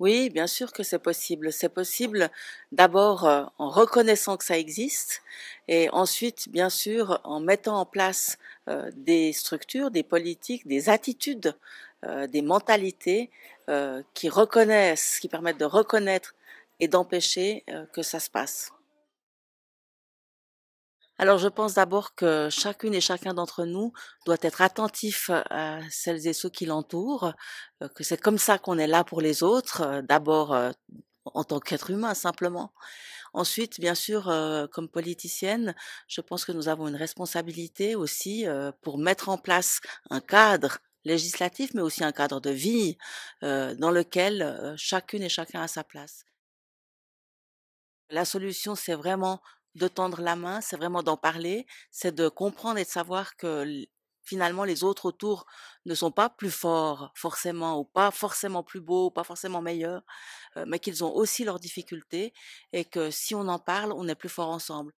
Oui, bien sûr que c'est possible. C'est possible d'abord euh, en reconnaissant que ça existe et ensuite, bien sûr, en mettant en place euh, des structures, des politiques, des attitudes, euh, des mentalités qui reconnaissent, qui permettent de reconnaître et d'empêcher que ça se passe. Alors je pense d'abord que chacune et chacun d'entre nous doit être attentif à celles et ceux qui l'entourent, que c'est comme ça qu'on est là pour les autres, d'abord en tant qu'être humain simplement. Ensuite, bien sûr, comme politicienne, je pense que nous avons une responsabilité aussi pour mettre en place un cadre législatif, mais aussi un cadre de vie dans lequel chacune et chacun a sa place. La solution, c'est vraiment de tendre la main, c'est vraiment d'en parler, c'est de comprendre et de savoir que finalement les autres autour ne sont pas plus forts forcément ou pas forcément plus beaux pas forcément meilleurs, mais qu'ils ont aussi leurs difficultés et que si on en parle, on est plus fort ensemble.